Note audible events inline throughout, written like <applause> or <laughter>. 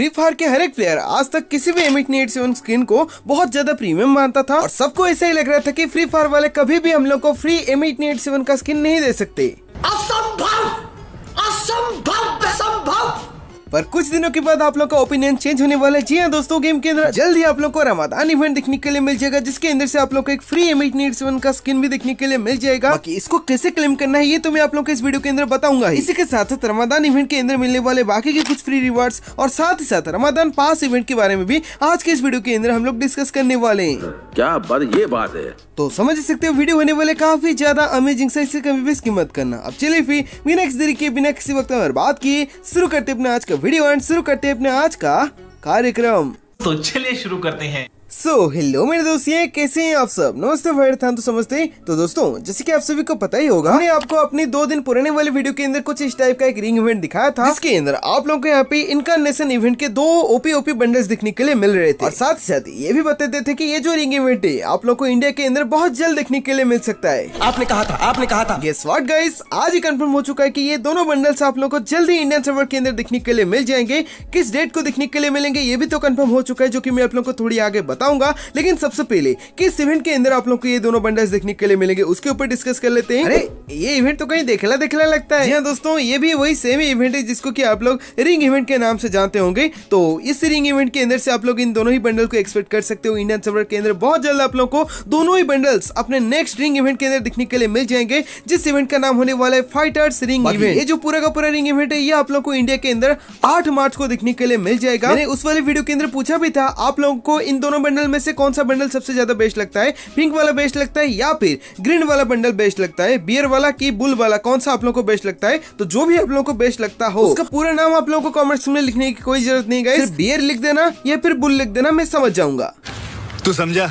free fire के हर एक player आज तक किसी भी एमिट नेट सेवन स्किन को बहुत ज्यादा प्रीमियम मानता था और सबको ऐसा ही लग रहा था कि फ्री फायर वाले कभी भी हम लोग को फ्री एमिट नेट सेवन का स्किन नहीं दे सकते पर कुछ दिनों के बाद आप लोग का ओपिनियन चेंज होने वाला है जी हाँ दोस्तों गेम के अंदर जल्द ही आप लोग को रमादान इवेंट देखने के लिए मिल जाएगा जिसके अंदर से आप लोग को एक फ्री नीट सेवन का स्किन भी देखने के लिए मिल जाएगा बाकी इसको कैसे क्लेम करना है ये तो मैं आप लोग को इस वीडियो के अंदर बताऊंगा इसी के साथ साथ रमादान इवेंट के अंदर मिलने वाले बाकी के कुछ फ्री रिवार्ड्स और साथ ही साथ रमादान पास इवेंट के बारे में भी आज के इस वीडियो के अंदर हम लोग डिस्कस करने वाले हैं क्या बात ये बात है तो समझ सकते हो वीडियो होने वाले काफी ज्यादा अमेजिंग से इसे कभी भी इसकी मत करना अब चलिए फिर बिना किसी तरीके बिना किसी वक्त बात किए शुरू करते अपने आज का वीडियो एंड शुरू करते हैं अपने आज का कार्यक्रम तो चलिए शुरू करते हैं सो so, हेलो मेरे ये कैसे हैं आप सब नमस्ते था तो समझते हैं तो दोस्तों जैसे कि आप सभी को पता ही होगा मैंने आपको अपने दो दिन पुराने वाले वीडियो के अंदर कुछ इस टाइप का एक रिंग इवेंट दिखाया था जिसके अंदर आप लोगों को यहाँ पे इनका नेशन इवेंट के दो ओपी ओपी बंडल्स दिखने के लिए मिल रहे थे और साथ ही साथ ये भी बताते थे की ये जो रिंग इवेंट है आप लोग को इंडिया के अंदर बहुत जल्द देखने के लिए मिल सकता है आपने कहा था आपने कहा था ये स्वाट गाइस आज ही कन्फर्म हो चुका है की ये दोनों बंडल्स आप लोग को जल्द ही इंडियन सर्वर के अंदर दिखने के लिए मिल जाएंगे किस डेट को दिखने के लिए मिलेंगे ये भी तो कन्फर्म हो चुका है जो की मैं आप लोग को थोड़ी आगे बताऊंगा लेकिन सबसे पहले किस इवेंट के अंदर आप लोग को ये दोनों बंडल्स देखने के लिए मिलेंगे उसके ऊपर डिस्कस कर लेते हैं अरे ये इवेंट तो कहीं देखला देखला लगता है हाँ दोस्तों ये भी वही सेम इवेंट है जिसको की आप लोग रिंग इवेंट के नाम से जानते होंगे तो इस रिंग इवेंट के अंदर से आप लोग इन दोनों ही बंडल को एक्सपेक्ट कर सकते हो इंडियन सर्वर के अंदर बहुत जल्द आप लोग को दोनों ही बंडल्स अपने नेक्स्ट रिंग इवेंट के अंदर दिखने के लिए मिल जाएंगे जिस इवेंट का नाम होने वाला है फाइटर्स रिंग इवेंट ये जो पूरा का पूरा रिंग इवेंट है ये आप लोग को इंडिया के अंदर 8 मार्च को दिखने के लिए मिल जाएगा मैंने उस वाले वीडियो के अंदर पूछा भी था आप लोगों को इन दोनों बंडल में से कौन सा बंडल सबसे ज्यादा बेस्ट लगता है पिंक वाला बेस्ट लगता है या फिर ग्रीन वाला बंडल बेस्ट लगता है बियर वाला की बुल वाला कौन सा आप लोगों को बेस्ट लगता है तो जो भी आप लोगों को बेस्ट लगता हो उसका पूरा नाम आप लोगों को कॉमेंट्स में लिखने की कोई जरूरत नहीं गई बियर लिख देना या फिर बुल लिख देना मैं समझ जाऊंगा तू समझा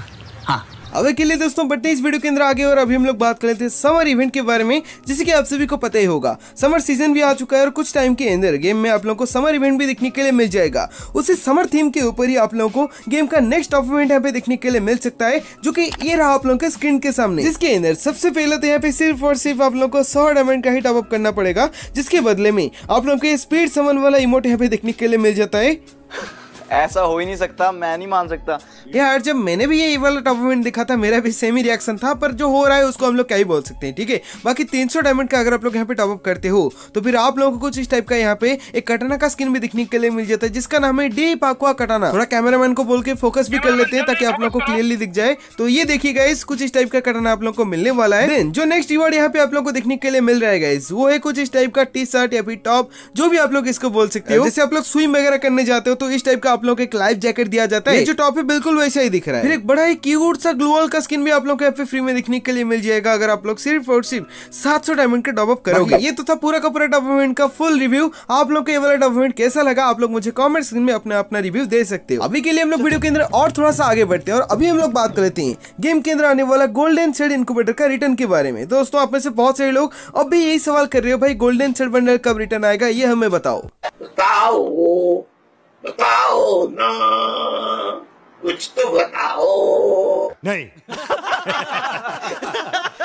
हाँ अब अकेले दोस्तों बढ़ते इस वीडियो के अंदर आगे और अभी हम लोग बात कर लेते हैं समर इवेंट के बारे में जैसे कि आप सभी को पता ही होगा समर सीजन भी आ चुका है और कुछ टाइम के अंदर गेम में आप लोगों को समर इवेंट भी देखने के लिए मिल जाएगा उसी समर थीम के ऊपर ही आप लोगों को गेम का नेक्स्ट ऑफ इवेंट यहाँ पे देखने के लिए मिल सकता है जो की ये रहा आप लोगों के स्क्रीन के सामने जिसके अंदर सबसे पहले तो यहाँ पे सिर्फ और सिर्फ आप लोगों को सौ डायमंड का ही टॉपअप करना पड़ेगा जिसके बदले में आप लोगों के स्पीड समन वाला इमोट यहाँ पे देखने के लिए मिल जाता है ऐसा हो ही नहीं सकता मैं नहीं मान सकता यार जब मैंने भी ये वाला टूर्नामेंट देखा था मेरा भी सेम ही रिएक्शन था पर जो हो रहा है उसको हम लोग क्या ही बोल सकते हैं ठीक है बाकी तीन सौ डायमंड का अगर आप लोग यहाँ पे टॉपअप करते हो तो फिर आप लोगों को कुछ इस टाइप का यहाँ पे एक कटाना का स्किन भी दिखने के लिए मिल जाता है जिसका नाम है डी पाकुआ कटाना थोड़ा कैमरामैन को बोल के फोकस भी कर लेते हैं ताकि आप लोग को क्लियरली दिख जाए तो ये देखिए गाइस कुछ इस टाइप का कटाना आप लोग को मिलने वाला है जो नेक्स्ट रिवॉर्ड यहाँ पे आप लोग को देखने के लिए मिल रहा है गाइस वो है कुछ इस टाइप का टी शर्ट या फिर टॉप जो भी आप लोग इसको बोल सकते हो जैसे आप लोग स्विम वगैरह करने जाते हो तो इस टाइप का आप लोग एक लाइफ जैकेट दिया जाता है जो टॉप है बिल्कुल वैसा ही दिख रहा है फिर एक बड़ा ही क्यूट सा ग्लोअल का स्किन भी आप लोग को पे फ्री में दिखने के लिए मिल जाएगा अगर आप लोग सिर्फ और सिर्फ सात सौ डायमंड का टॉपअप करोगे ये तो था पूरा का पूरा डॉपमेंट का फुल रिव्यू आप लोग को ये वाला डॉपमेंट कैसा लगा आप लोग मुझे कॉमेंट स्क्रीन में अपना अपना रिव्यू दे सकते हो अभी के लिए हम लोग वीडियो के अंदर और थोड़ा सा आगे बढ़ते हैं और अभी हम लोग बात कर लेते हैं गेम के अंदर आने वाला गोल्डन सेड इंक्यूबेटर का रिटर्न के बारे में दोस्तों आप में से बहुत सारे लोग अभी यही सवाल कर रहे हो भाई गोल्डन सेड बंडल कब रिटर्न आएगा ये हमें बताओ बताओ बताओ ना कुछ तो बताओ नहीं <laughs>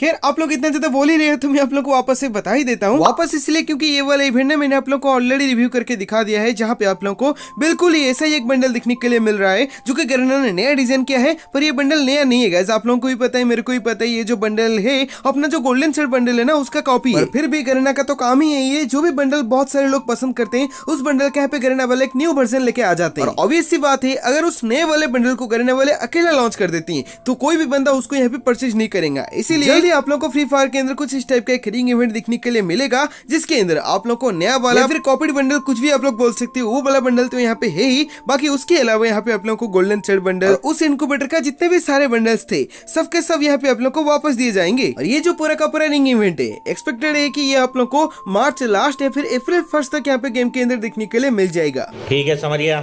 खैर आप लोग इतना ज्यादा बोल ही रहे हो तो मैं आप लोग को वापस से बता ही देता हूँ वापस इसलिए क्योंकि ये वाला इवेंट ना मैंने आप लोग को ऑलरेडी रिव्यू करके दिखा दिया है जहाँ पे आप लोग को बिल्कुल ही ऐसा ही एक बंडल दिखने के लिए मिल रहा है जो कि गरना ने नया डिजाइन किया है पर ये बंडल नया नहीं है गैस आप लोगों को भी पता है मेरे को भी पता है ये जो बंडल है अपना जो गोल्डन शर्ट बंडल है ना उसका कॉपी है फिर भी गरना का तो काम ही है ये जो भी बंडल बहुत सारे लोग पसंद करते हैं उस बंडल के यहाँ पे गरना वाले एक न्यू वर्जन लेके आ जाते हैं ऑब्वियस सी बात है अगर उस नए वाले बंडल को गरना वाले अकेला लॉन्च कर देती है तो कोई भी बंदा उसको यहाँ पे परचेज नहीं करेगा इसी इसीलिए आप लोग को फ्री फायर के अंदर कुछ इस टाइप का एक रिंग इवेंट देखने के लिए मिलेगा जिसके अंदर आप लोग को नया वाला फिर कॉपीड बंडल कुछ भी आप लोग बोल सकते हो वो वाला बंडल तो यहाँ पे है ही बाकी उसके अलावा यहाँ पे आप लोग को गोल्डन चेड बंडल उस इनकोबेटर का जितने भी सारे बंडल्स थे सबके सब यहाँ पे आप लोग को वापस दिए जाएंगे और ये जो पूरा का पूरा रिंग इवेंट है एक्सपेक्टेड है की ये आप लोग को मार्च लास्ट या फिर अप्रैल फर्स्ट तक यहाँ पे गेम के अंदर देखने के लिए मिल जाएगा ठीक है समझिए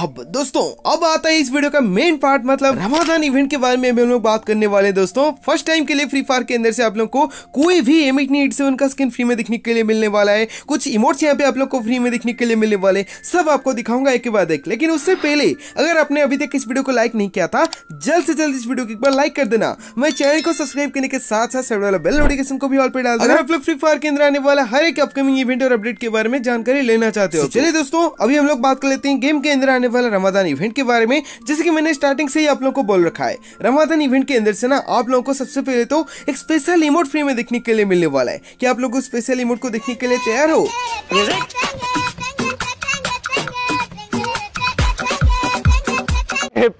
अब दोस्तों अब आता है इस वीडियो का मेन पार्ट मतलब रमजान इवेंट के बारे में हम लोग बात करने वाले हैं दोस्तों फर्स्ट टाइम के लिए फ्री फायर के अंदर से आप लोगों को कोई भी एम नीड से उनका स्किन फ्री में दिखने के लिए मिलने वाला है कुछ इमोट्स यहाँ पे आप लोग को फ्री में दिखने के लिए मिलने वाले सब आपको दिखाऊंगा एक के बाद एक लेकिन उससे पहले अगर आपने अभी तक इस वीडियो को लाइक नहीं किया था जल्द से जल्द इस वीडियो को एक बार लाइक कर देना मैं चैनल को सब्सक्राइब करने के साथ साथ बेल नोटिफिकेशन को भी ऑल पर डाल देना आप लोग फ्री फायर के अंदर आने वाला हर एक अपकमिंग इवेंट और अपडेट के बारे में जानकारी लेना चाहते हो चलिए दोस्तों अभी हम लोग बात कर लेते हैं गेम के अंदर आने वाला रमादान इवेंट के बारे में जैसे कि मैंने स्टार्टिंग से ही आप लोगों को बोल रखा है रमादान इवेंट के अंदर से ना आप लोगों को सबसे पहले तो एक स्पेशल इमोट फ्री में देखने के लिए मिलने वाला है क्या आप लोग स्पेशल इमोट को देखने के लिए तैयार हो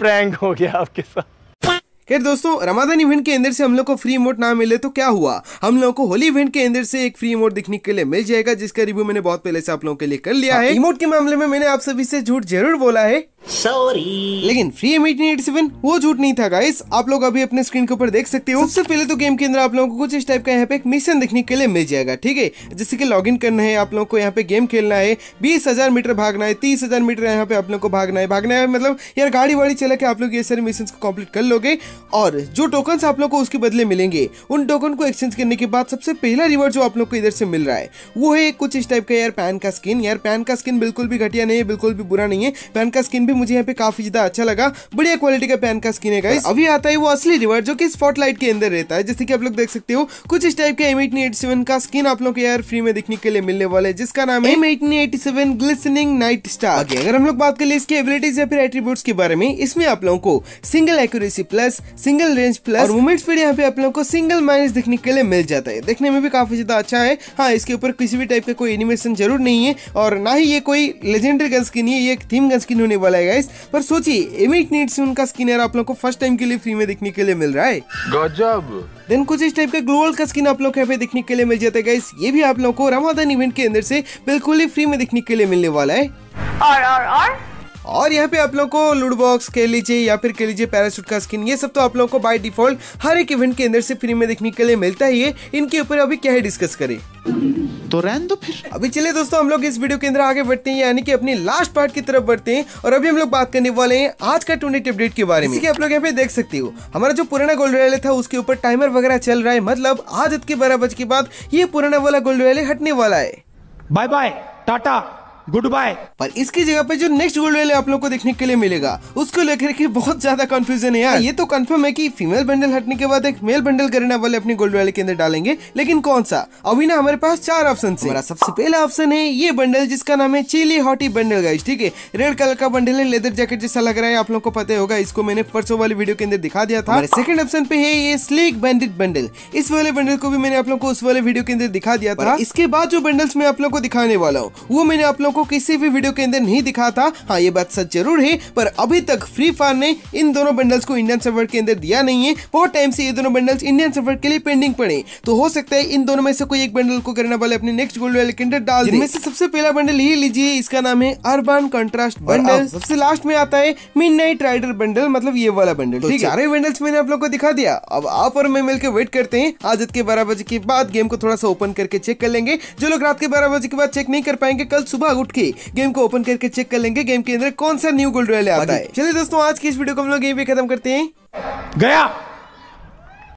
प्रैंक हो गया आपके साथ खैर दोस्तों रमादान इवेंट के अंदर से हम लोग को फ्री मोड ना मिले तो क्या हुआ हम लोगों को होली इवेंट के अंदर से एक फ्री मोड दिखने के लिए मिल जाएगा जिसका रिव्यू मैंने बहुत पहले से आप लोगों के लिए कर लिया हाँ, है इमोट के मामले में मैंने आप सभी से झूठ जरूर बोला है सॉरी लेकिन फ्री एम एटीन वो झूठ नहीं था गाइस आप लोग अभी अपने स्क्रीन के ऊपर देख सकते हो सबसे पहले तो गेम के अंदर आप लोगों को कुछ इस टाइप का यहाँ पे एक मिशन देखने के लिए मिल जाएगा ठीक है जैसे कि लॉगिन करना है आप लोगों को यहाँ पे गेम खेलना है बीस हजार मीटर भागना है तीस हजार मीटर यहाँ पे आप लोग को भागना है भागना है मतलब यार गाड़ी वाड़ी चला के आप लोग ये सारे मिशन को कम्प्लीट कर लोगे और जो टोकन आप लोग को उसके बदले मिलेंगे उन टोकन को एक्सचेंज करने के बाद सबसे पहला रिवॉर्ड जो आप लोग को इधर से मिल रहा है वो है कुछ इस टाइप का यार पैन का स्किन यार पैन का स्किन बिल्कुल भी घटिया नहीं है बिल्कुल भी बुरा नहीं है पैन का स्किन भी भी मुझे यहाँ पे काफी ज्यादा अच्छा लगा बढ़िया क्वालिटी का पेन का स्किन है गाइस अभी आता है वो असली रिवर्ट जो कि स्पॉटलाइट के अंदर रहता है जैसे कि आप लोग देख सकते हो कुछ इस टाइप के एम एटीन का स्किन आप लोग यार फ्री में देखने के लिए मिलने वाले है जिसका नाम है M eighteen glistening night star अगर हम लोग बात कर ले इसके एबिलिटीज या फिर एट्रीब्यूट के बारे में इसमें आप लोगों को single accuracy plus single range plus movement speed यहाँ पे आप लोगों को सिंगल माइनस देखने के लिए मिल जाता है देखने में भी काफी ज्यादा अच्छा है हाँ इसके ऊपर किसी भी टाइप का कोई एनिमेशन जरूर नहीं है और ना ही ये कोई लेजेंडरी गन स्किन है ये एक थीम गन स्किन होने वाला है है गाइस पर सोचिए एमिट नीड से उनका स्किनर आप लोग को फर्स्ट टाइम के लिए फ्री में देखने के लिए मिल रहा है गजब देन कुछ इस टाइप का ग्लोअल का स्किन आप लोग यहाँ पे देखने के लिए मिल जाता है गाइस ये भी आप लोग को रमादान इवेंट के अंदर से बिल्कुल ही फ्री में देखने के लिए मिलने वाला है आर आर आर और यहाँ पे आप लोग को लूडबॉक्स बॉक्स कह लीजिए या फिर कह लीजिए पैरासूट का स्किन ये सब तो आप लोग को बाय डिफॉल्ट हर एक इवेंट के अंदर से फ्री में देखने के लिए मिलता ही है इनके ऊपर अभी क्या है डिस्कस करें तो रहन दो फिर अभी चलिए दोस्तों हम लोग इस वीडियो के अंदर आगे बढ़ते हैं यानी कि अपनी लास्ट पार्ट की तरफ बढ़ते हैं और अभी हम लोग बात करने वाले हैं आज का ट्वेंटी अपडेट के बारे में आप लोग यहाँ पे देख सकते हो हमारा जो पुराना गोल्ड रैले था उसके ऊपर टाइमर वगैरह चल रहा है मतलब आज के बारह बज के बाद ये पुराना वाला गोल्ड रैले हटने वाला है bye bye tata good bye पर इसकी जगह पे जो नेक्स्ट गोल्ड वेल आप लोग को देखने के लिए मिलेगा उसको लेकर के बहुत ज्यादा कंफ्यूजन है यार ये तो कंफर्म है कि फीमेल बंडल हटने के बाद एक मेल बंडल करने वाले अपने गोल्ड वेल के अंदर डालेंगे लेकिन कौन सा अभी ना हमारे पास चार ऑप्शन है हमारा सबसे पहला ऑप्शन है ये बंडल जिसका नाम है चिली हॉटी बंडल गाइज ठीक है रेड कलर का बंडल है लेदर जैकेट जैसा लग रहा है आप लोग को पता होगा इसको मैंने परसों वाली वीडियो के अंदर दिखा दिया था सेकंड ऑप्शन पे है ये स्लीक बैंडेड बंडल इस वाले बंडल को भी मैंने आप लोग को उस वाले वीडियो के अंदर दिखा दिया था इसके बाद जो बंडल्स मैं आप लोग को दिखाने वाला हूँ वो मैंने आप लोग दोनों को किसी भी वीडियो के अंदर नहीं दिखा था हाँ ये बात सच जरूर है पर अभी तक फ्री फायर ने इन दोनों बंडल्स को इंडियन सर्वर के अंदर दिया नहीं है बहुत टाइम से ये दोनों बंडल्स इंडियन सर्वर के लिए पेंडिंग पड़े तो हो सकता है इन दोनों में से कोई एक बंडल को करने वाले अपने नेक्स्ट गोल्ड वाले के अंदर डाल दें से सबसे पहला बंडल ये लीजिए इसका नाम है अर्बन कंट्रास्ट बंडल सबसे लास्ट में आता है मिड नाइट राइडर बंडल मतलब ये वाला बंडल तो चारों बंडल्स मैंने आप लोग को दिखा दिया अब आप और मैं मिलकर वेट करते हैं आज के बारह बजे के बाद गेम को थोड़ा सा ओपन करके चेक कर लेंगे जो लोग रात के बारह बजे के बाद चेक नहीं कर पाएंगे कल सुबह उठ के गेम को ओपन करके चेक कर लेंगे गेम के अंदर कौन सा न्यू गोल्ड रॉयल आता है चलिए दोस्तों आज की इस वीडियो को हम लोग गेम भी खत्म करते हैं गया